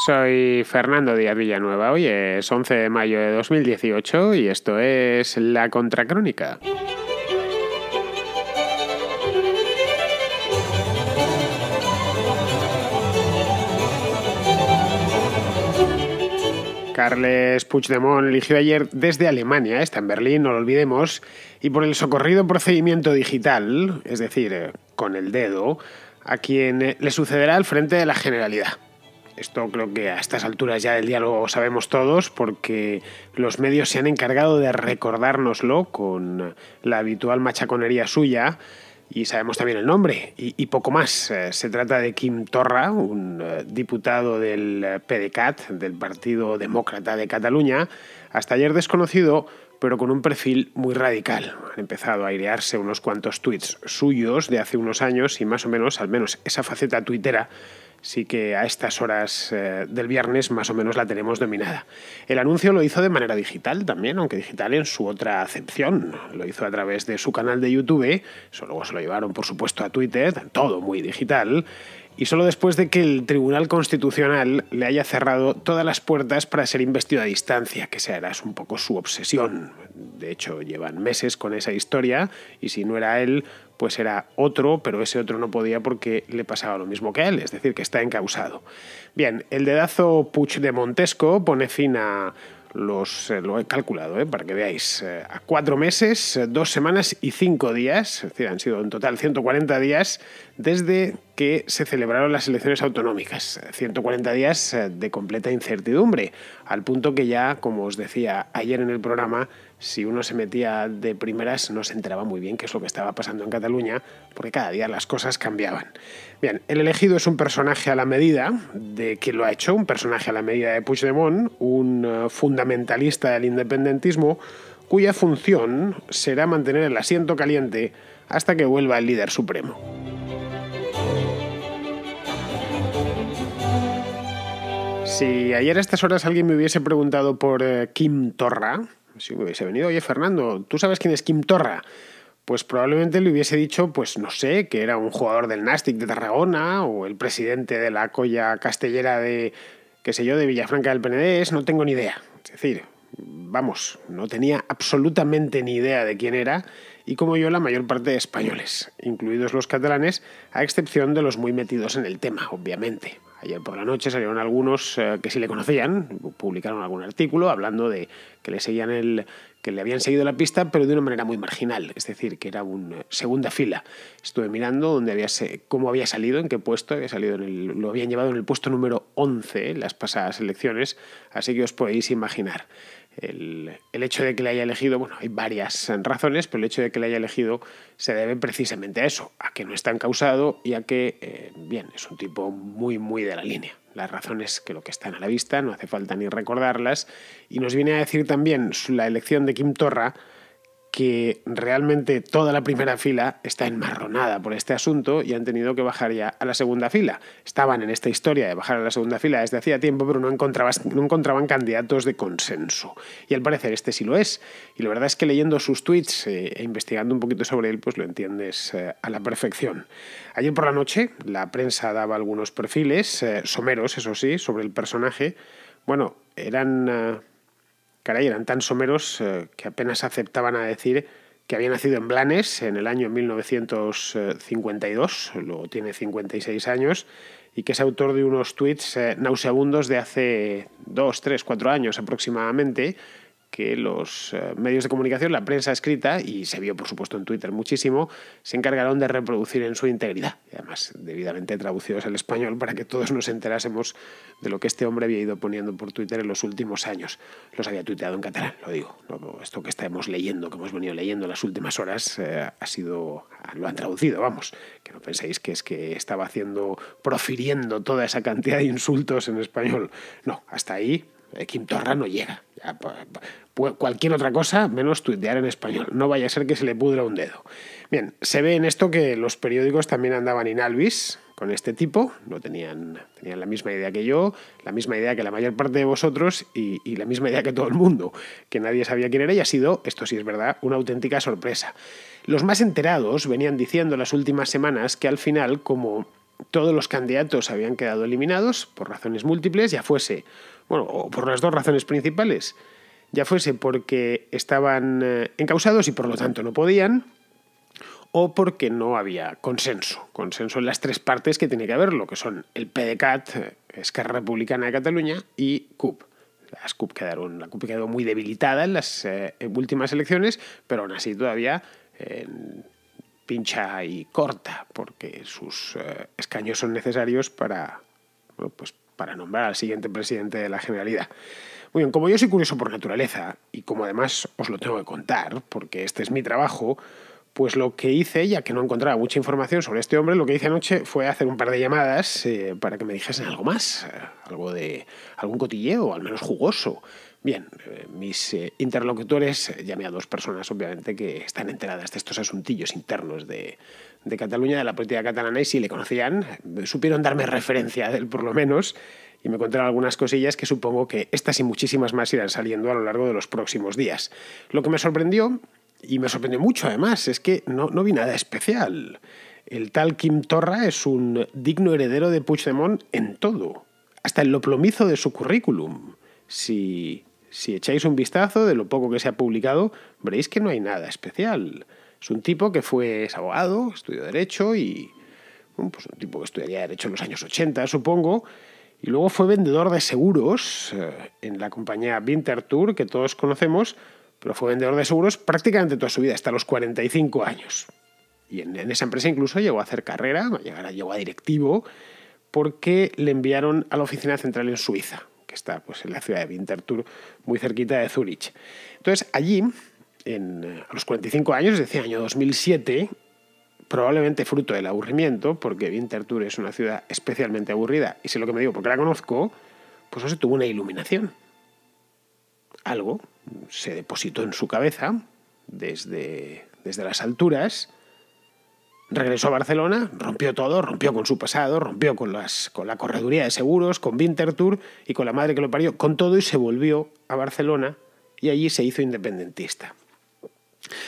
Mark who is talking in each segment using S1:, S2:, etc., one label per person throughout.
S1: Soy Fernando Díaz Villanueva. Hoy es 11 de mayo de 2018 y esto es La Contracrónica. Carles Puigdemont eligió ayer desde Alemania, está en Berlín, no lo olvidemos, y por el socorrido procedimiento digital, es decir, eh, con el dedo, a quien le sucederá al frente de la Generalidad. Esto creo que a estas alturas ya del diálogo sabemos todos porque los medios se han encargado de recordárnoslo con la habitual machaconería suya y sabemos también el nombre y, y, poco más. Eh, se trata de Kim Torra, un eh, diputado del PDCAT, del Partido Demócrata de Cataluña, hasta ayer desconocido, pero con un perfil muy radical. Han empezado a airearse unos cuantos tuits suyos de hace unos años y más o menos, al menos esa faceta tuitera, sí que a estas horas eh, del viernes más o menos la tenemos dominada. El anuncio lo hizo de manera digital también, aunque digital en su otra acepción. Lo hizo a través de su canal de YouTube, eso luego se lo llevaron por supuesto a Twitter, todo muy digital, y solo después de que el Tribunal Constitucional le haya cerrado todas las puertas para ser investido a distancia, que será un poco su obsesión. De hecho, llevan meses con esa historia y si no era él, pues era otro, pero ese otro no podía porque le pasaba lo mismo que a él, es decir, que está encausado. Bien, el dedazo Puch de Montesco pone fin a los, eh, lo he calculado, eh, para que veáis, eh, a cuatro meses, dos semanas y cinco días, es decir, han sido en total 140 días desde que se celebraron las elecciones autonómicas. 140 días de completa incertidumbre, al punto que ya, como os decía ayer en el programa, si uno se metía de primeras no se enteraba muy bien qué es lo que estaba pasando en Cataluña, porque cada día las cosas cambiaban. Bien, el elegido es un personaje a la medida de quien lo ha hecho, un personaje a la medida de Puigdemont, un eh, fundamentalista del independentismo, cuya función será mantener el asiento caliente hasta que vuelva el líder supremo. Si ayer a estas horas alguien me hubiese preguntado por Kim eh, Torra, si hubiese venido, oye Fernando, ¿tú sabes quién es Kim Torra? Pues probablemente le hubiese dicho, pues no sé, que era un jugador del Nastic de Tarragona o el presidente de la colla castellera de, qué sé yo, de Villafranca del Penedés, no tengo ni idea. Es decir, vamos, no tenía absolutamente ni idea de quién era y como yo la mayor parte de españoles, incluidos los catalanes, a excepción de los muy metidos en el tema, obviamente. Ayer por la noche salieron algunos eh, que sí le conocían, publicaron algún artículo hablando de que le seguían el, le habían seguido la pista, pero de una manera muy marginal, es decir, que era una eh, segunda fila. Estuve mirando dónde había, cómo había salido, en qué puesto, había salido lo habían llevado en el puesto número 11 eh, las pasadas elecciones, así que os podéis imaginar. El, hecho de que le haya elegido, bueno, hay varias razones, pero el hecho de que le haya elegido se debe precisamente a eso, a que no está encausado y a que, eh, bien, es un tipo muy, muy de la línea. Las razones que lo que están a la vista, no hace falta ni recordarlas. Y nos viene a decir también la elección de Kim Torra que realmente toda la primera fila está enmarronada por este asunto y han tenido que bajar ya a la segunda fila. Estaban en esta historia de bajar a la segunda fila desde hacía tiempo, pero no, no encontraban candidatos de consenso. Y al parecer este sí lo es. Y la verdad es que leyendo sus tweets eh, e investigando un poquito sobre él, pues lo entiendes eh, a la perfección. Ayer por la noche la prensa daba algunos perfiles, eh, someros, eso sí, sobre el personaje. Bueno, eran Caray, eran tan someros eh, que apenas aceptaban a decir que había nacido en Blanes en el año 1952, luego tiene 56 años, y que es autor de unos tweets eh, nauseabundos de hace 2, 3, 4 años aproximadamente, que los eh, medios de comunicación, la prensa escrita, y se vio por supuesto en Twitter muchísimo, se encargaron de reproducir en su integridad, además debidamente traducidos al español para que todos nos enterásemos de lo que este hombre había ido poniendo por Twitter en los últimos años. Los había tuiteado en catalán, lo digo. esto que estamos leyendo, que hemos venido leyendo en las últimas horas, eh, ha sido, ah, lo han traducido, vamos, que no penséis que es que estaba haciendo, profiriendo toda esa cantidad de insultos en español. No, hasta ahí eh, Kim no llega. cualquier otra cosa menos tuitear en español. No vaya a ser que se le pudra un dedo. Bien, se ve en esto que los periódicos también andaban in albis con este tipo. No tenían, la misma idea que yo, la misma idea que la mayor parte de vosotros y, y la misma idea que todo el mundo, que nadie sabía quién era y ha sido, esto sí es verdad, una auténtica sorpresa. Los más enterados venían diciendo las últimas semanas que al final, como todos los candidatos habían quedado eliminados por razones múltiples, ya fuese bueno, o por las dos razones principales, ya fuese porque estaban eh, encausados y por lo tanto no podían, o porque no había consenso. Consenso en las tres partes que tiene que haber lo que son el PDCAT, eh, Esquerra Republicana de Cataluña, y CUP. Las CUP quedaron, la CUP quedó muy debilitada en las eh, últimas elecciones, pero aún así todavía pincha y corta, porque sus escaños son necesarios para, pues para nombrar al siguiente presidente de la Generalidad. Muy bien, como yo soy curioso por naturaleza, y como además os lo tengo que contar, porque este es mi trabajo, pues lo que hice, ya que no encontraba mucha información sobre este hombre, lo que hice anoche fue hacer un par de llamadas eh, para que me dijesen algo más, eh, algo de algún cotilleo, al menos jugoso. Bien, eh, mis eh, interlocutores, eh, llamé a dos personas, obviamente, que están enteradas de estos asuntillos internos de, de Cataluña, de la política catalana, y si le conocían, supieron darme referencia del él, por lo menos, y me contaron algunas cosillas que supongo que estas y muchísimas más irán saliendo a lo largo de los próximos días. Lo que me sorprendió, y me sorprendió mucho además, es que no, no vi nada especial. El tal Kim Torra es un digno heredero de Puigdemont en todo, hasta en lo plomizo de su currículum. Si si echáis un vistazo de lo poco que se ha publicado, veréis que no hay nada especial. Es un tipo que fue abogado, estudió Derecho y. Pues un tipo que estudiaría Derecho en los años 80, supongo. Y luego fue vendedor de seguros eh, en la compañía Winterthur, que todos conocemos, pero fue vendedor de seguros prácticamente toda su vida, hasta los 45 años. Y en, esa empresa incluso llegó a hacer carrera, llegó a directivo, porque le enviaron a la oficina central en Suiza, está pues, en la ciudad de Winterthur, muy cerquita de Zurich. Entonces, allí, en, a los 45 años, es decir, año 2007, probablemente fruto del aburrimiento, porque Winterthur es una ciudad especialmente aburrida, y sé lo que me digo porque la conozco, pues se tuvo una iluminación. Algo se depositó en su cabeza desde, desde las alturas regresó a Barcelona, rompió todo, rompió con su pasado, rompió con, las, con la correduría de seguros, con Winterthur y con la madre que lo parió, con todo y se volvió a Barcelona y allí se hizo independentista.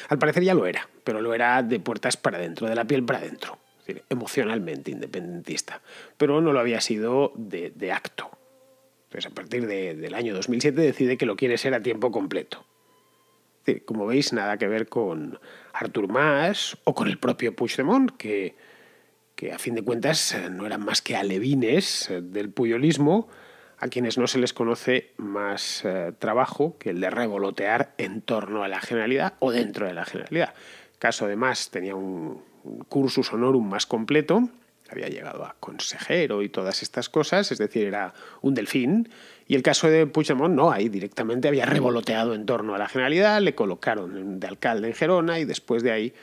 S1: Al parecer ya lo era, pero lo era de puertas para adentro, de la piel para adentro, emocionalmente independentista, pero no lo había sido de, acto. Entonces, a partir del año 2007 decide que lo quiere ser a tiempo completo como veis, nada que ver con Artur Mas o con el propio Puigdemont, que, que a fin de cuentas eh, no eran más que alevines eh, del puyolismo, a quienes no se les conoce más eh, trabajo que el de revolotear en torno a la generalidad o dentro de la generalidad. Caso además tenía un cursus honorum más completo, había llegado a consejero y todas estas cosas, es decir, era un delfín y el caso de Puigdemont, no, ahí directamente había revoloteado en torno a la generalidad, le colocaron de alcalde en Gerona y después de ahí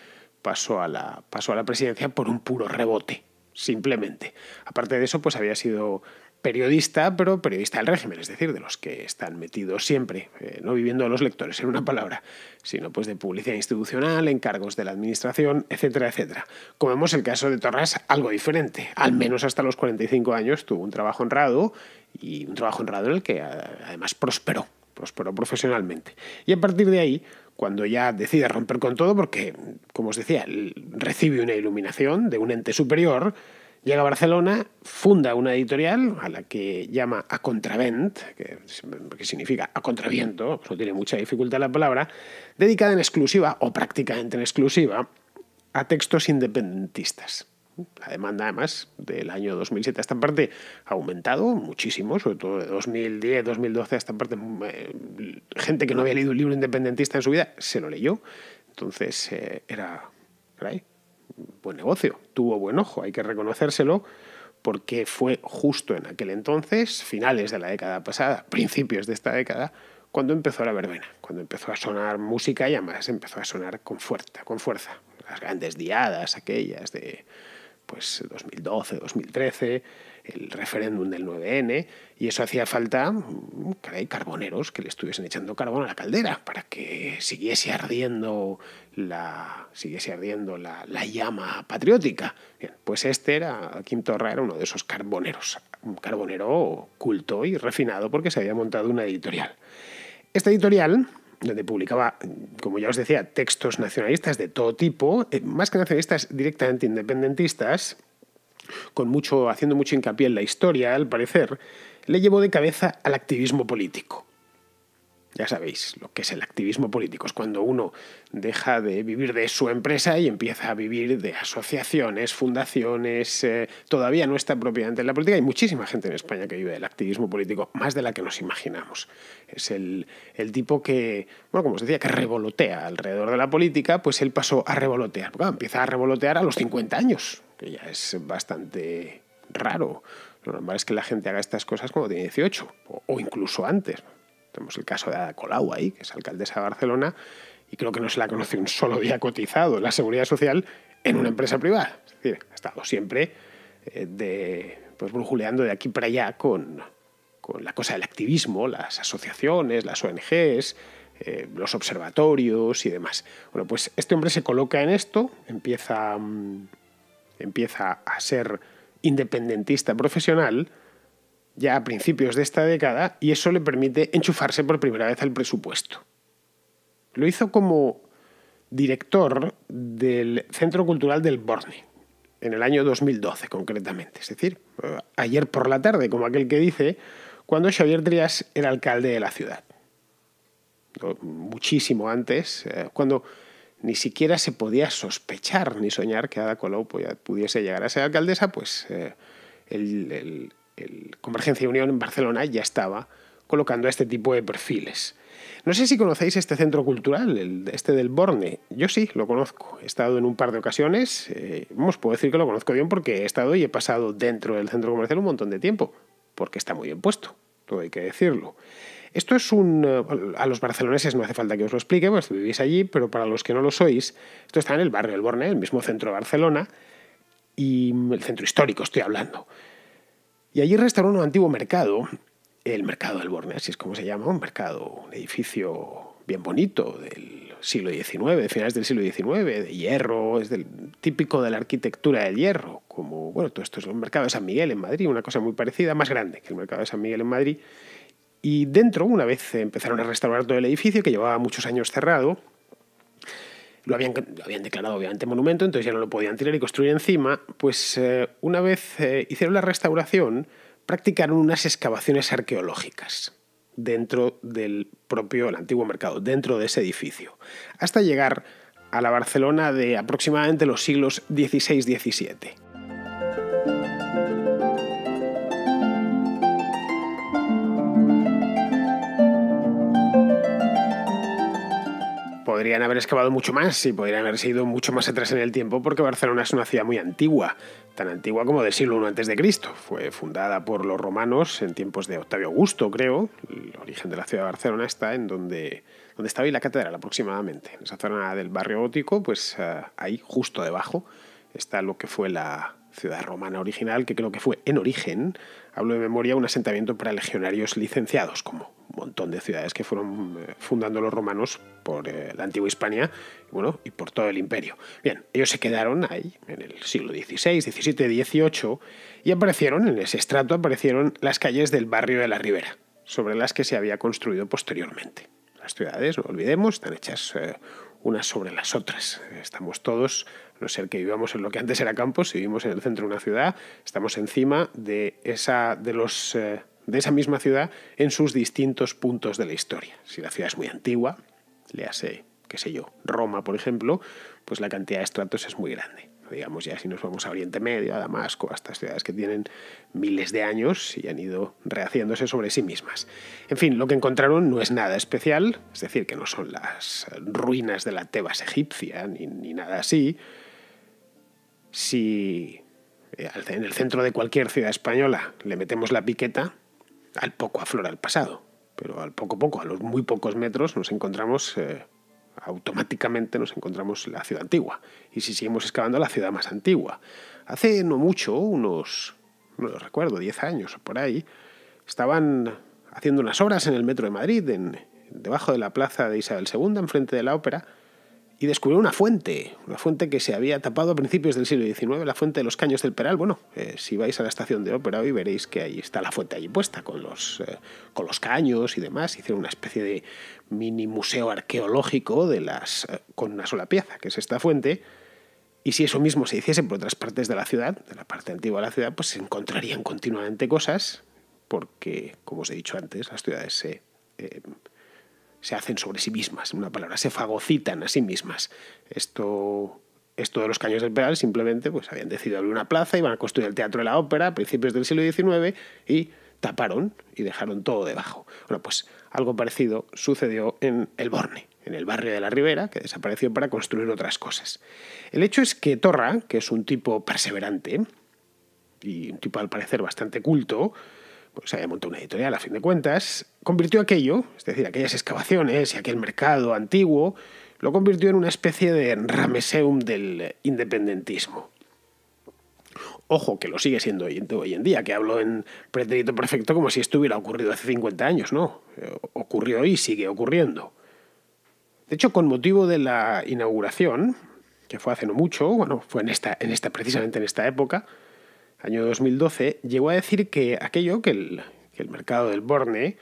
S1: pasó a la, pasó a la presidencia por un puro rebote simplemente. Aparte de eso, pues había sido periodista, pero periodista del régimen, es decir, de los que están metidos siempre, eh, no viviendo a los lectores, en una palabra, sino pues de publicidad institucional, encargos de la administración, etcétera, etcétera. Como vemos, el caso de Torres, algo diferente. Al menos hasta los 45 años tuvo un trabajo honrado y un trabajo honrado en el que además prosperó, prosperó profesionalmente. Y a partir de ahí, cuando ya decide romper con todo, porque, como os decía, recibe una iluminación de un ente superior, Llega a Barcelona, funda una editorial a la que llama A Contravent, que, significa a contraviento, no tiene mucha dificultad la palabra, dedicada en exclusiva, o prácticamente en exclusiva, a textos independentistas. La demanda, además, del año 2007 a esta parte ha aumentado muchísimo, sobre todo de 2010, 2012 a esta parte. Eh, gente que no había leído un libro independentista en su vida se lo leyó. Entonces eh, era, buen negocio, tuvo buen ojo, hay que reconocérselo porque fue justo en aquel entonces, finales de la década pasada, principios de esta década, cuando empezó la verbena, cuando empezó a sonar música y además empezó a sonar con fuerza, con fuerza. Las grandes diadas aquellas de pues 2012, 2013, el referéndum del 9N, y eso hacía falta, hay mm, carboneros que le estuviesen echando carbón a la caldera para que siguiese ardiendo la, siguiese ardiendo la, llama patriótica. pues este era, Kim Torra era uno de esos carboneros, un carbonero culto y refinado porque se había montado una editorial. Esta editorial donde publicaba, como ya os decía, textos nacionalistas de todo tipo, eh, más que nacionalistas directamente independentistas, con mucho, haciendo mucho hincapié en la historia, al parecer, le llevó de cabeza al activismo político. Ya sabéis lo que es el activismo político, es cuando uno deja de vivir de su empresa y empieza a vivir de asociaciones, fundaciones, eh, todavía no está propiamente en la política. Hay muchísima gente en España que vive del activismo político, más de la que nos imaginamos. Es el, tipo que, bueno, como os decía, que revolotea alrededor de la política, pues él pasó a revolotear. empieza a revolotear a los 50 años, que ya es bastante raro. Lo normal es que la gente haga estas cosas cuando tiene 18 o, incluso antes. Tenemos el caso de Ada Colau ahí, que es alcaldesa de Barcelona, y creo que no se la conoce un solo día cotizado la seguridad social en una empresa privada. Es decir, ha estado siempre eh, de, pues, brujuleando de aquí para allá con, con la cosa del activismo, las asociaciones, las ONGs, eh, los observatorios y demás. Bueno, pues este hombre se coloca en esto, empieza mm, empieza a ser independentista profesional ya a principios de esta década y eso le permite enchufarse por primera vez al presupuesto. Lo hizo como director del Centro Cultural del Borne, en el año 2012 concretamente, es decir, ayer por la tarde, como aquel que dice, cuando Xavier Trias era alcalde de la ciudad. Muchísimo antes, eh, cuando ni siquiera se podía sospechar ni soñar que Ada Colau pudiese llegar a ser alcaldesa, pues eh, el, Convergencia y Unión en Barcelona ya estaba colocando este tipo de perfiles. No sé si conocéis este centro cultural, el, este del Borne. Yo sí, lo conozco. He estado en un par de ocasiones. Eh, os puedo decir que lo conozco bien porque he estado y he pasado dentro del centro comercial un montón de tiempo, porque está muy bien puesto, todo hay que decirlo. Esto es un... Eh, a los barceloneses no hace falta que os lo explique, pues vivís allí, pero para los que no lo sois, esto está en el barrio del Borne, el mismo centro de Barcelona, y el centro histórico estoy hablando. Y allí restauró un antiguo mercado, el mercado del Borne, así es como se llama, un mercado, un edificio bien bonito del siglo XIX, de finales del siglo XIX, de hierro, es del, típico de la arquitectura del hierro, como, bueno, todo esto es el mercado de San Miguel en Madrid, una cosa muy parecida, más grande que el mercado de San Miguel en Madrid, y dentro, una vez empezaron a restaurar todo el edificio, que llevaba muchos años cerrado, lo habían, declarado obviamente monumento, entonces ya no lo podían tirar y construir encima, pues eh, una vez eh, hicieron la restauración, practicaron unas excavaciones arqueológicas dentro del propio, el antiguo mercado, dentro de ese edificio, hasta llegar a la Barcelona de aproximadamente los siglos XVI-XVII. podrían haber excavado mucho más y podrían haber sido mucho más atrás en el tiempo porque Barcelona es una ciudad muy antigua, tan antigua como del siglo I Cristo. Fue fundada por los romanos en tiempos de Octavio Augusto, creo. El origen de la ciudad de Barcelona está en donde, donde está hoy la catedral aproximadamente. En esa zona del barrio gótico, pues ah, ahí justo debajo está lo que fue la, ciudad romana original, que creo que fue en origen, hablo de memoria, un asentamiento para legionarios licenciados, como un montón de ciudades que fueron eh, fundando los romanos por eh, la antigua Hispania bueno, y por todo el imperio. Bien, ellos se quedaron ahí en el siglo XVI, XVII, XVIII y aparecieron, en ese estrato aparecieron las calles del barrio de la Ribera, sobre las que se había construido posteriormente. Las ciudades, no olvidemos, están hechas eh, unas sobre las otras. Estamos todos no ser que vivamos en lo que antes era campo, si vivimos en el centro de una ciudad, estamos encima de esa, de los, eh, de esa misma ciudad en sus distintos puntos de la historia. Si la ciudad es muy antigua, le hace, qué sé yo, Roma, por ejemplo, pues la cantidad de estratos es muy grande digamos ya si nos vamos a Oriente Medio, a Damasco, a estas ciudades que tienen miles de años y han ido rehaciéndose sobre sí mismas. En fin, lo que encontraron no es nada especial, es decir, que no son las ruinas de la Tebas egipcia ni, ni nada así, si eh, en el centro de cualquier ciudad española le metemos la piqueta, al poco aflora el pasado, pero al poco poco, a los muy pocos metros nos encontramos... Eh, automáticamente nos encontramos la ciudad antigua. Y si seguimos excavando, la ciudad más antigua. Hace no mucho, unos, no lo recuerdo, 10 años o por ahí, estaban haciendo unas obras en el metro de Madrid, en, debajo de la plaza de Isabel II, enfrente de la ópera, y descubrió una fuente, una fuente que se había tapado a principios del siglo XIX, la fuente de los Caños del Peral. Bueno, eh, si vais a la estación de ópera hoy veréis que ahí está la fuente allí puesta, con los, eh, con los caños y demás. Hicieron una especie de mini museo arqueológico de las, eh, con una sola pieza, que es esta fuente. Y si eso mismo se hiciese por otras partes de la ciudad, de la parte antigua de la ciudad, pues se encontrarían continuamente cosas, porque, como os he dicho antes, las ciudades se se hacen sobre sí mismas, en una palabra, se fagocitan a sí mismas. Esto, esto de los caños del pedal simplemente pues, habían decidido abrir una plaza, iban a construir el Teatro de la Ópera a principios del siglo XIX y taparon y dejaron todo debajo. Bueno, pues algo parecido sucedió en El Borne, en el barrio de la Ribera, que desapareció para construir otras cosas. El hecho es que Torra, que es un tipo perseverante y un tipo al parecer bastante culto, pues había montado una editorial a fin de cuentas, convirtió aquello, es decir, aquellas excavaciones y aquel mercado antiguo, lo convirtió en una especie de rameseum del independentismo. Ojo, que lo sigue siendo hoy en día, que hablo en pretérito perfecto como si esto hubiera ocurrido hace 50 años, ¿no? Eh, ocurrió y sigue ocurriendo. De hecho, con motivo de la inauguración, que fue hace no mucho, bueno, fue en esta, en esta, precisamente en esta época, año 2012, llegó a decir que aquello, que el, mercado del Borne,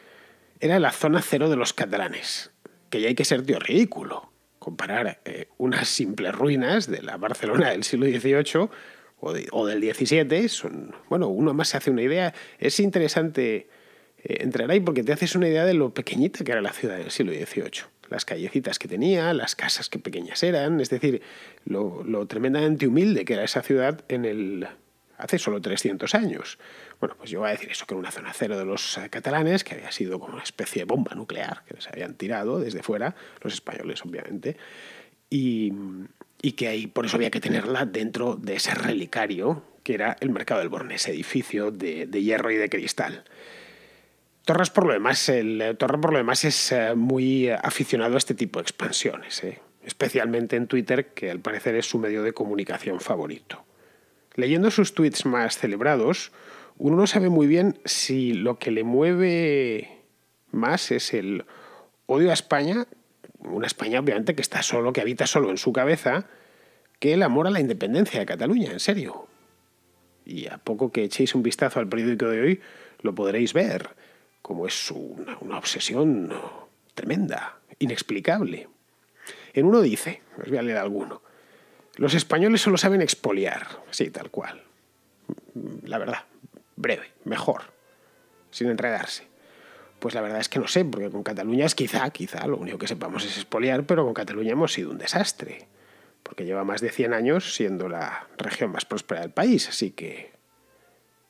S1: era la zona cero de los catalanes, que ya hay que ser tío ridículo. Comparar eh, unas simples ruinas de la Barcelona del siglo XVIII o, del XVII, son, bueno, uno más se hace una idea. Es interesante eh, entrar ahí porque te haces una idea de lo pequeñita que era la ciudad del siglo XVIII. Las callecitas que tenía, las casas que pequeñas eran, es decir, lo tremendamente humilde que era esa ciudad en el, hace solo 300 años. Bueno, pues yo voy a decir eso, que era una zona cero de los eh, catalanes, que había sido como una especie de bomba nuclear que les habían tirado desde fuera, los españoles obviamente, y, que ahí por eso había que tenerla dentro de ese relicario que era el mercado del Borne, ese edificio de, hierro y de cristal. Torres por lo demás, Torres por lo demás es eh, muy aficionado a este tipo de expansiones, ¿eh? especialmente en Twitter, que al parecer es su medio de comunicación favorito. Leyendo sus tweets más celebrados, uno no sabe muy bien si lo que le mueve más es el odio a España, una España obviamente que está solo, que habita solo en su cabeza, que el amor a la independencia de Cataluña, en serio. Y a poco que echéis un vistazo al periódico de hoy, lo podréis ver, como es una, una obsesión tremenda, inexplicable. En uno dice, os voy a leer alguno, los españoles solo saben expoliar, sí, tal cual. La verdad, breve, mejor, sin enredarse. Pues la verdad es que no sé, porque con Cataluña es quizá, quizá, lo único que sepamos es expoliar, pero con Cataluña hemos sido un desastre, porque lleva más de 100 años siendo la región más próspera del país, así que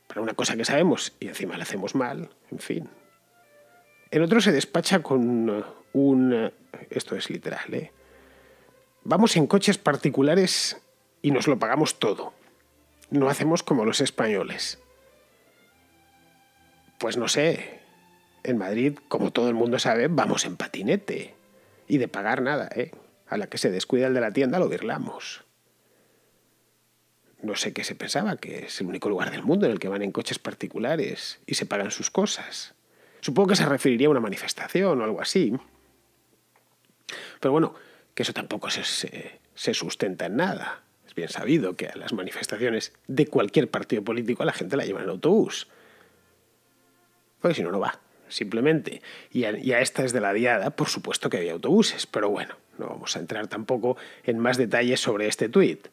S1: para una cosa que sabemos y encima la hacemos mal, en fin. El otro se despacha con un... Esto es literal, ¿eh? Vamos en coches particulares y nos lo pagamos todo. No hacemos como los españoles. Pues no sé. En Madrid, como todo el mundo sabe, vamos en patinete. Y de pagar nada, ¿eh? A la que se descuida el de la tienda lo virlamos. No sé qué se pensaba, que es el único lugar del mundo en el que van en coches particulares y se pagan sus cosas. Supongo que se referiría a una manifestación o algo así. Pero bueno, que eso tampoco se, sustenta en nada. Es bien sabido que a las manifestaciones de cualquier partido político la gente la lleva en autobús. Porque si no, no va, simplemente. Y a, esta es de la diada, por supuesto que había autobuses, pero bueno, no vamos a entrar tampoco en más detalles sobre este tuit.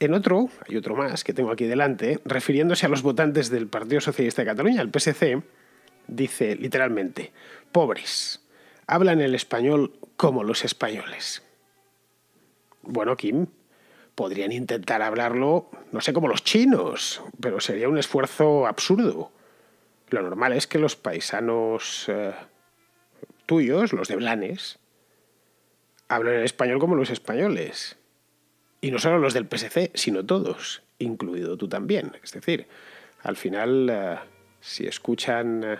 S1: En otro, hay otro más que tengo aquí delante, refiriéndose a los votantes del Partido Socialista de Cataluña, el PSC, dice literalmente, pobres, hablan el español como los españoles. Bueno, Kim, podrían intentar hablarlo, no sé, como los chinos, pero sería un esfuerzo absurdo. Lo normal es que los paisanos eh, tuyos, los de Blanes, hablan el español como los españoles. Y no solo los del PSC, sino todos, incluido tú también. Es decir, al final, eh, si escuchan eh,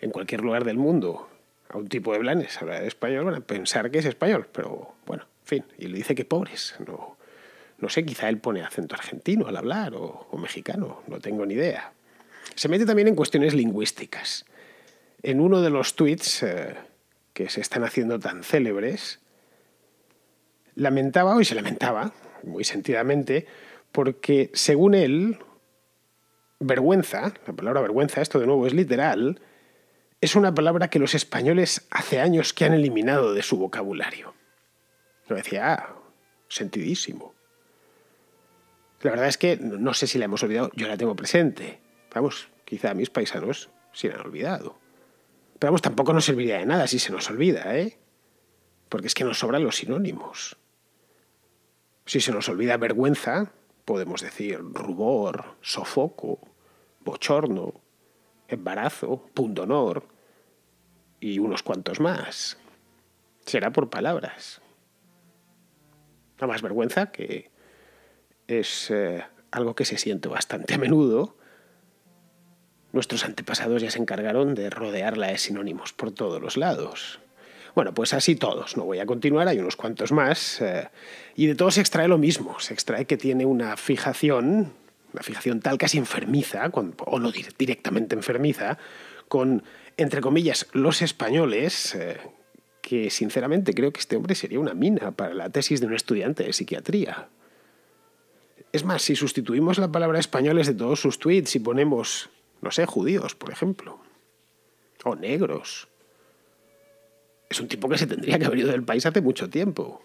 S1: en cualquier lugar del mundo a un tipo de blanes hablar español bueno, pensar que es español, pero bueno, en fin, y le dice que pobres, no, no sé, quizá él pone acento argentino al hablar o, mexicano, no tengo ni idea. Se mete también en cuestiones lingüísticas. En uno de los tweets eh, que se están haciendo tan célebres, lamentaba, hoy se lamentaba, muy sentidamente, porque según él, vergüenza, la palabra vergüenza, esto de nuevo es literal, es una palabra que los españoles hace años que han eliminado de su vocabulario. Lo decía, ah, sentidísimo. La verdad es que no sé si la hemos olvidado, yo la tengo presente. Vamos, quizá a mis paisanos se la han olvidado. Pero vamos, tampoco nos serviría de nada si se nos olvida, ¿eh? Porque es que nos sobran los sinónimos. Si se nos olvida vergüenza, podemos decir rubor, sofoco, bochorno, embarazo, punto honor y unos cuantos más. Será por palabras. La más vergüenza que es eh, algo que se siente bastante a menudo. Nuestros antepasados ya se encargaron de rodearla de sinónimos por todos los lados. Bueno, pues así todos, no voy a continuar, hay unos cuantos más, eh, y de todos se extrae lo mismo, se extrae que tiene una fijación una fijación tal, casi enfermiza, o no directamente enfermiza, con, entre comillas, los españoles, eh, que sinceramente creo que este hombre sería una mina para la tesis de un estudiante de psiquiatría. Es más, si sustituimos la palabra españoles de todos sus tweets y ponemos, no sé, judíos, por ejemplo, o negros, es un tipo que se tendría que haber ido del país hace mucho tiempo.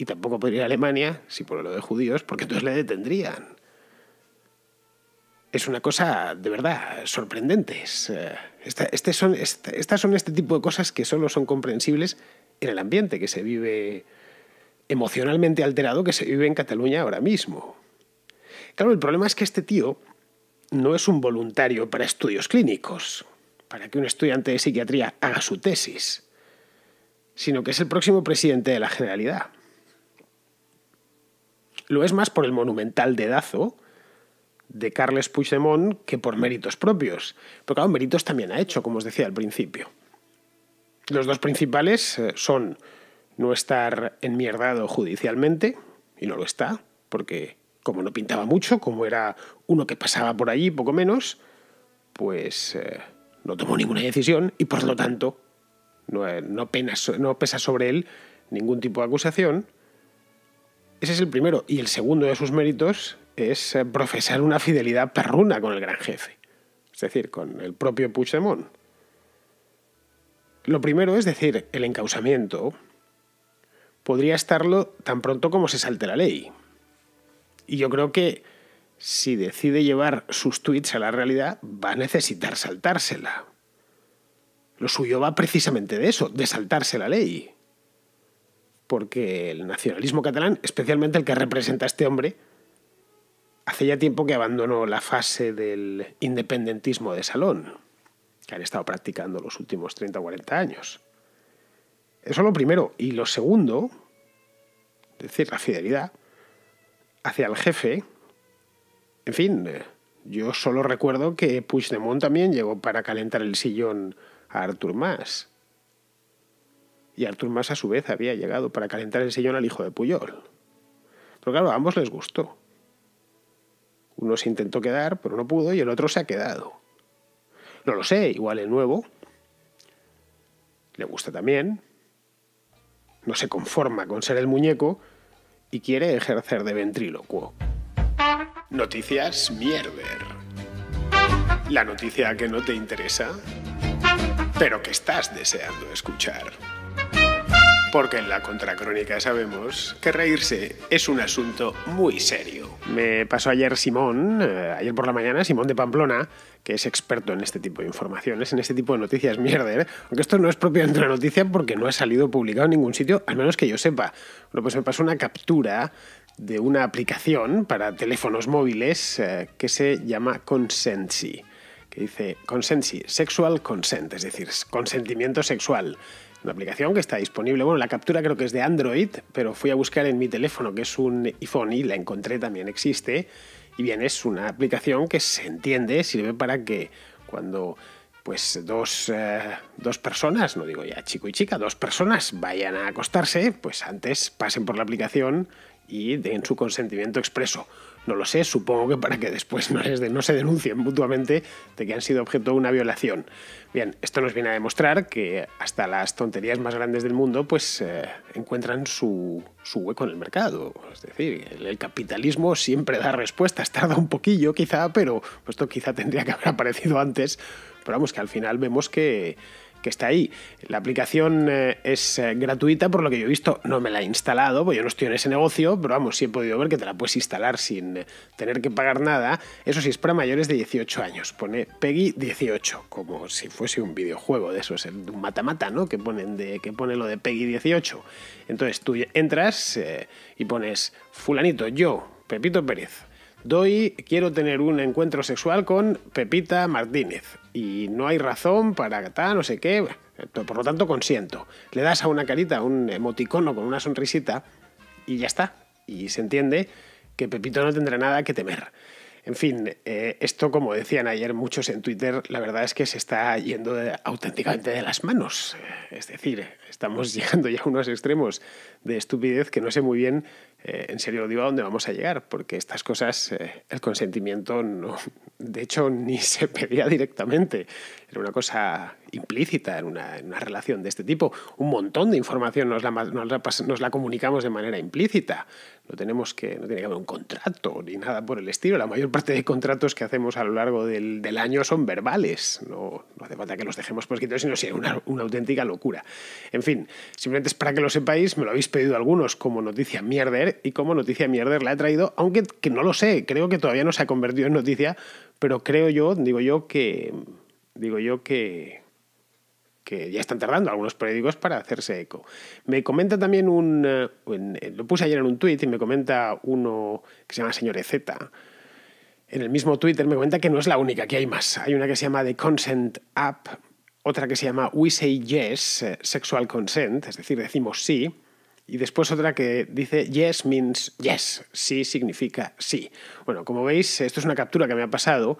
S1: Y tampoco podría ir a Alemania si por lo de judíos, porque entonces le detendrían. Es una cosa de verdad sorprendente. Eh, este estas son este tipo de cosas que solo son comprensibles en el ambiente que se vive emocionalmente alterado que se vive en Cataluña ahora mismo. Claro, el problema es que este tío no es un voluntario para estudios clínicos, para que un estudiante de psiquiatría haga su tesis, sino que es el próximo presidente de la Generalidad lo es más por el monumental dedazo de Carles Puigdemont que por méritos propios. Porque, claro, méritos también ha hecho, como os decía al principio. Los dos principales eh, son no estar enmierdado judicialmente, y no lo está, porque como no pintaba mucho, como era uno que pasaba por allí, poco menos, pues eh, no tomó ninguna decisión y por lo tanto no, eh, no pesa sobre él ningún tipo de acusación. Ese es el primero. Y el segundo de sus méritos es eh, profesar una fidelidad perruna con el gran jefe, es decir, con el propio Puigdemont. Lo primero es decir, el encausamiento podría estarlo tan pronto como se salte la ley. Y yo creo que si decide llevar sus tweets a la realidad, va a necesitar saltársela. Lo suyo va precisamente de eso, de saltarse la ley porque el nacionalismo catalán, especialmente el que representa a este hombre, hace ya tiempo que abandonó la fase del independentismo de salón, que han estado practicando los últimos 30 o 40 años. Eso es lo primero. Y lo segundo, es decir, la fidelidad hacia el jefe. En fin, yo solo recuerdo que Puigdemont también llegó para calentar el sillón a Artur Mas. Y Artur más a su vez había llegado para calentar el sillón al hijo de Puyol. Pero claro, a ambos les gustó. Uno se intentó quedar, pero no pudo, y el otro se ha quedado. No lo sé, igual el nuevo le gusta también, no se conforma con ser el muñeco y quiere ejercer de ventrílocuo. Noticias mierder. La noticia que no te interesa, pero que estás deseando escuchar porque en la contracrónica sabemos que reírse es un asunto muy serio. Me pasó ayer Simón, eh, ayer por la mañana, Simón de Pamplona, que es experto en este tipo de informaciones, en este tipo de noticias mierder, aunque esto no es propiamente una noticia porque no ha salido publicado en ningún sitio, al menos que yo sepa. Bueno, pues me pasó una captura de una aplicación para teléfonos móviles eh, que se llama Consensi, que dice Consensi, Sexual Consent, es decir, consentimiento sexual una aplicación que está disponible. Bueno, la captura creo que es de Android, pero fui a buscar en mi teléfono, que es un iPhone, y la encontré también existe. Y bien, es una aplicación que se entiende, sirve para que cuando pues dos, eh, dos personas, no digo ya chico y chica, dos personas vayan a acostarse, pues antes pasen por la aplicación y den su consentimiento expreso. No lo sé, supongo que para que después no, de, no se denuncien mutuamente de que han sido objeto de una violación. Bien, esto nos viene a demostrar que hasta las tonterías más grandes del mundo pues eh, encuentran su, hueco en el mercado. Es decir, el, capitalismo siempre da respuestas, tarda un poquillo quizá, pero esto quizá tendría que haber aparecido antes. Pero vamos que al final vemos que que está ahí. La aplicación eh, es eh, gratuita, por lo que yo he visto, no me la he instalado, porque yo no estoy en ese negocio, pero vamos, sí he podido ver que te la puedes instalar sin eh, tener que pagar nada. Eso sí, es para mayores de 18 años. Pone Peggy 18, como si fuese un videojuego de eso es un mata-mata, ¿no? Que, ponen de, que pone lo de Peggy 18. Entonces tú entras y pones fulanito, yo, Pepito Pérez, Doy, quiero tener un encuentro sexual con Pepita Martínez y no hay razón para tal, no sé qué, por lo tanto consiento. Le das a una carita un emoticono con una sonrisita y ya está. Y se entiende que Pepito no tendrá nada que temer. En fin, eh, esto como decían ayer muchos en Twitter, la verdad es que se está yendo auténticamente de las manos. Es decir, estamos llegando ya a unos extremos de estupidez que no sé muy bien eh, en serio digo a dónde vamos a llegar, porque estas cosas, eh, el consentimiento, no, de hecho, ni se pedía directamente. Era una cosa implícita en una, en una, relación de este tipo. Un montón de información nos la, nos la, comunicamos de manera implícita. No, tenemos que, no tiene que haber un contrato ni nada por el estilo. La mayor parte de contratos que hacemos a lo largo del, del año son verbales. No, no, hace falta que los dejemos por escrito, sino sería una, una auténtica locura. En fin, simplemente es para que lo sepáis, me lo habéis pedido algunos como noticia mierder y como noticia mierder la he traído, aunque que no lo sé, creo que todavía no se ha convertido en noticia, pero creo yo, digo yo que digo yo que que ya están tardando algunos periódicos para hacerse eco. Me comenta también un... Eh, lo puse ayer en un tweet y me comenta uno que se llama Señor e Z. En el mismo Twitter me comenta que no es la única, que hay más. Hay una que se llama The Consent App, otra que se llama We Say Yes, eh, Sexual Consent, es decir, decimos sí, y después otra que dice Yes means yes, sí significa sí. Bueno, como veis, esto es una captura que me ha pasado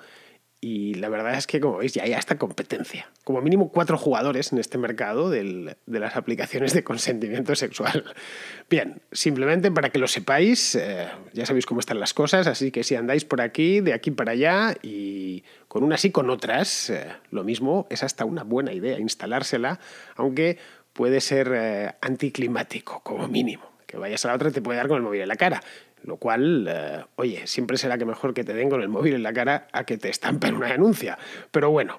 S1: y la verdad es que, como veis, ya hay hasta competencia. Como mínimo cuatro jugadores en este mercado de las aplicaciones de consentimiento sexual. Bien, simplemente para que lo sepáis, eh, ya sabéis cómo están las cosas, así que si andáis por aquí, de aquí para allá, y con unas y con otras, eh, lo mismo, es hasta una buena idea instalársela, aunque puede ser eh, anticlimático, como mínimo. Que vayas a la otra te puede dar con el móvil en la cara. Lo cual, eh, oye, siempre será que mejor que te den con el móvil en la cara a que te estampen una denuncia. Pero bueno,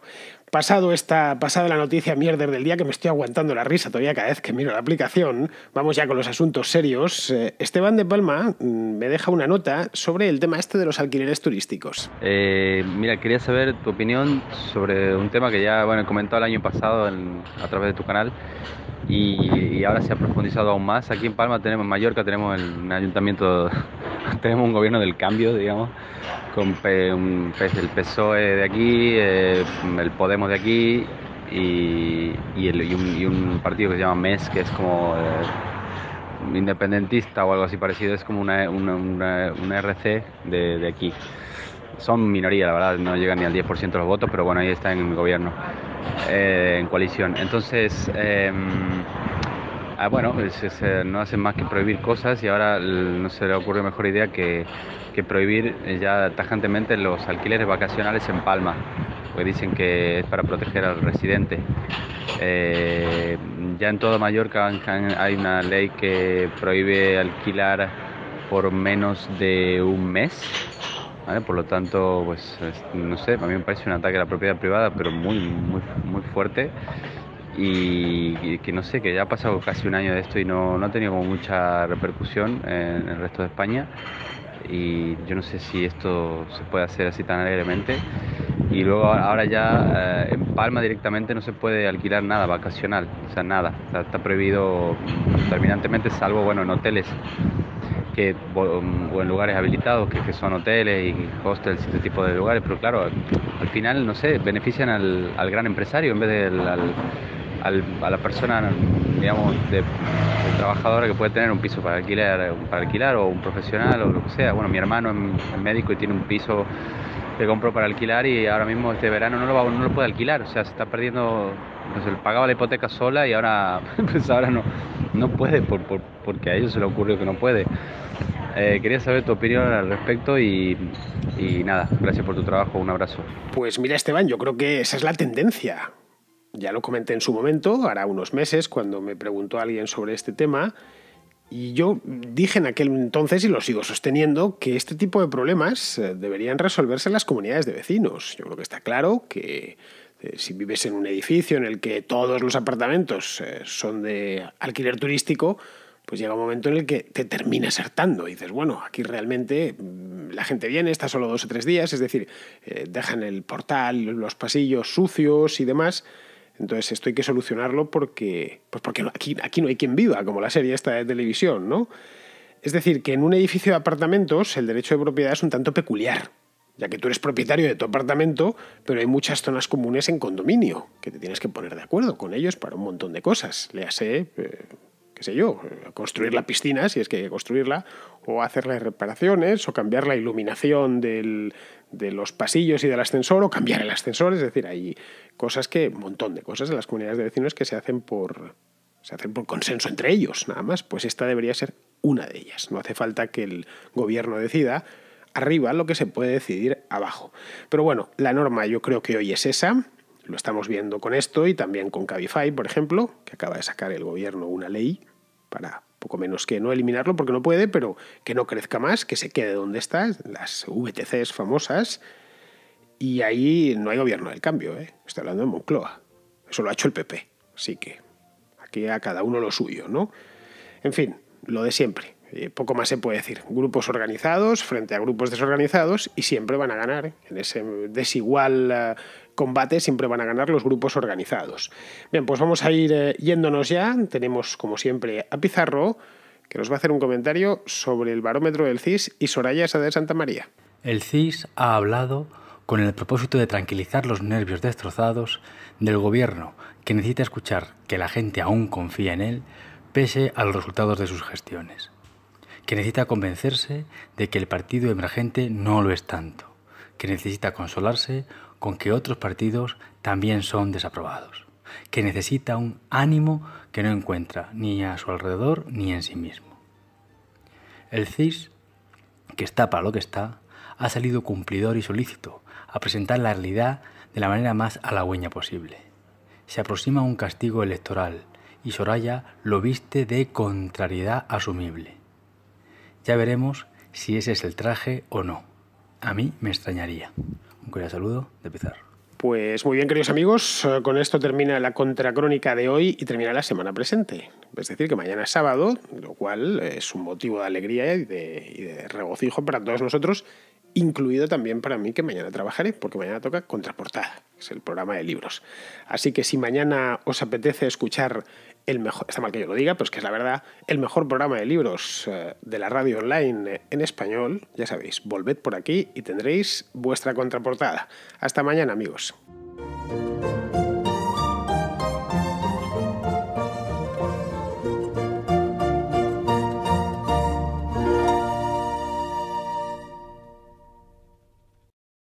S1: pasado esta, pasada la noticia mierder del día, que me estoy aguantando la risa todavía cada vez que miro la aplicación, vamos ya con los asuntos serios. Eh, Esteban de Palma mm, me deja una nota sobre el tema este de los alquileres turísticos.
S2: Eh, mira, quería saber tu opinión sobre un tema que ya bueno, he comentado el año pasado a través de tu canal, y, ahora se ha profundizado aún más. Aquí en Palma tenemos, en Mallorca tenemos el, un ayuntamiento, tenemos un gobierno del cambio, digamos, con el PSOE de aquí, eh, el Podemos de aquí y, un, partido que se llama MES, que es como un eh, independentista o algo así parecido, es como una, RC de, aquí. Son minoría, la verdad, no llegan ni al 10% los votos, pero bueno, ahí está en el gobierno. Eh, en coalición. Entonces, em, ah, bueno, eh, no hacen más que prohibir cosas y ahora no se le ocurre mejor idea que, prohibir eh, ya tajantemente los alquileres vacacionales en Palma, porque dicen que es para proteger al residente. ya en toda Mallorca hay una ley que prohíbe alquilar por menos de un mes por lo tanto, pues no sé, a mí me parece un ataque a la propiedad privada, pero muy, muy, muy fuerte. Y, que no sé, que ya ha pasado casi un año de esto y no, ha tenido mucha repercusión en el resto de España. Y yo no sé si esto se puede hacer así tan alegremente y luego ahora ya eh, en Palma directamente no se puede alquilar nada vacacional, o sea, nada, está prohibido terminantemente, salvo, bueno, en hoteles, que, mm, o en lugares habilitados, que, son hoteles y hostels, y este tipo de lugares, pero claro, al final, no sé, benefician al, gran empresario en vez de a la persona, digamos, de, trabajadora que puede tener un piso para alquilar, para alquilar o un profesional o lo que sea. Bueno, mi hermano es médico y tiene un piso que compró para alquilar y ahora mismo este verano no lo, no puede alquilar, o sea, se está perdiendo, pagaba la hipoteca sola y ahora, pues ahora no, no puede por, porque a ellos se le ocurrió que no puede. Eh, quería saber tu opinión al respecto y, y nada, gracias por tu trabajo, un abrazo.
S1: Pues mira Esteban, yo creo que esa es la tendencia. Ya lo comenté en su momento, hará unos meses, cuando me preguntó alguien sobre este tema, y yo dije en aquel entonces, y lo sigo sosteniendo, que este tipo de problemas eh, deberían resolverse en las comunidades de vecinos. Yo creo que está claro que eh, si vives en un edificio en el que todos los apartamentos son de alquiler turístico, pues llega un momento en el que te termina hartando y dices, bueno, aquí realmente mm, la gente viene, está solo dos o tres días, es decir, eh, dejan el portal, los pasillos sucios y demás. Entonces esto hay que solucionarlo porque, pues porque aquí, no hay quien viva, como la serie esta de televisión, ¿no? Es decir, que en un edificio de apartamentos el derecho de propiedad es un tanto peculiar, ya que tú eres propietario de tu apartamento, pero hay muchas zonas comunes en condominio, que te tienes que poner de acuerdo con ellos para un montón de cosas. Le hace eh, sé yo, construir la piscina, si es que hay que construirla, o hacer las reparaciones, o cambiar la iluminación de los pasillos y del ascensor, o cambiar el ascensor, es decir, hay cosas que, un montón de cosas en las comunidades de vecinos que se hacen por, se hacen por consenso entre ellos, nada más, pues esta debería ser una de ellas. No hace falta que el gobierno decida arriba lo que se puede decidir abajo. Pero bueno, la norma yo creo que hoy es esa. Lo estamos viendo con esto y también con Cabify, por ejemplo, que acaba de sacar el gobierno una ley para poco menos que no eliminarlo porque no puede, pero que no crezca más, que se quede donde está, las VTCs famosas. Y ahí no hay gobierno del cambio, está ¿eh? estoy hablando de Moncloa. Eso lo ha hecho el PP. Así que aquí a cada uno lo suyo, ¿no? En fin, lo de siempre. Eh, poco más se puede decir. Grupos organizados frente a grupos desorganizados y siempre van a ganar en ese desigual eh, combate siempre van a ganar los grupos organizados. Bien, pues vamos a ir eh, yéndonos ya. Tenemos, como siempre, a Pizarro, que nos va a hacer un comentario sobre el barómetro del CIS y Soraya Sada de Santa María.
S2: El CIS ha hablado con el propósito de tranquilizar los nervios destrozados del gobierno, que necesita escuchar que la gente aún confía en él, pese a los resultados de sus gestiones, que necesita convencerse de que el partido emergente no lo es tanto, que necesita consolarse con que otros partidos también son desaprobados, que necesita un ánimo que no encuentra ni a su alrededor ni en sí mismo. El CIS, que está para lo que está, ha salido cumplidor y solícito a presentar la realidad de la manera más halagüeña posible. Se aproxima un castigo electoral y Soraya lo viste de contrariedad asumible. Ya veremos si ese es el traje o no. A mí me extrañaría. Un saludo de empezar
S1: Pues muy bien, queridos amigos, eh, con esto termina la contracrónica de hoy y termina la semana presente. Es decir, que mañana es sábado, lo cual es un motivo de alegría y de, regocijo para todos nosotros, incluido también para mí que mañana trabajaré, porque mañana toca Contraportada, que es el programa de libros. Así que si mañana os apetece escuchar mejor, está mal que yo lo diga, pero es que es la verdad, el mejor programa de libros eh, de la radio online eh, en español. Ya sabéis, volved por aquí y tendréis vuestra contraportada. Hasta mañana, amigos.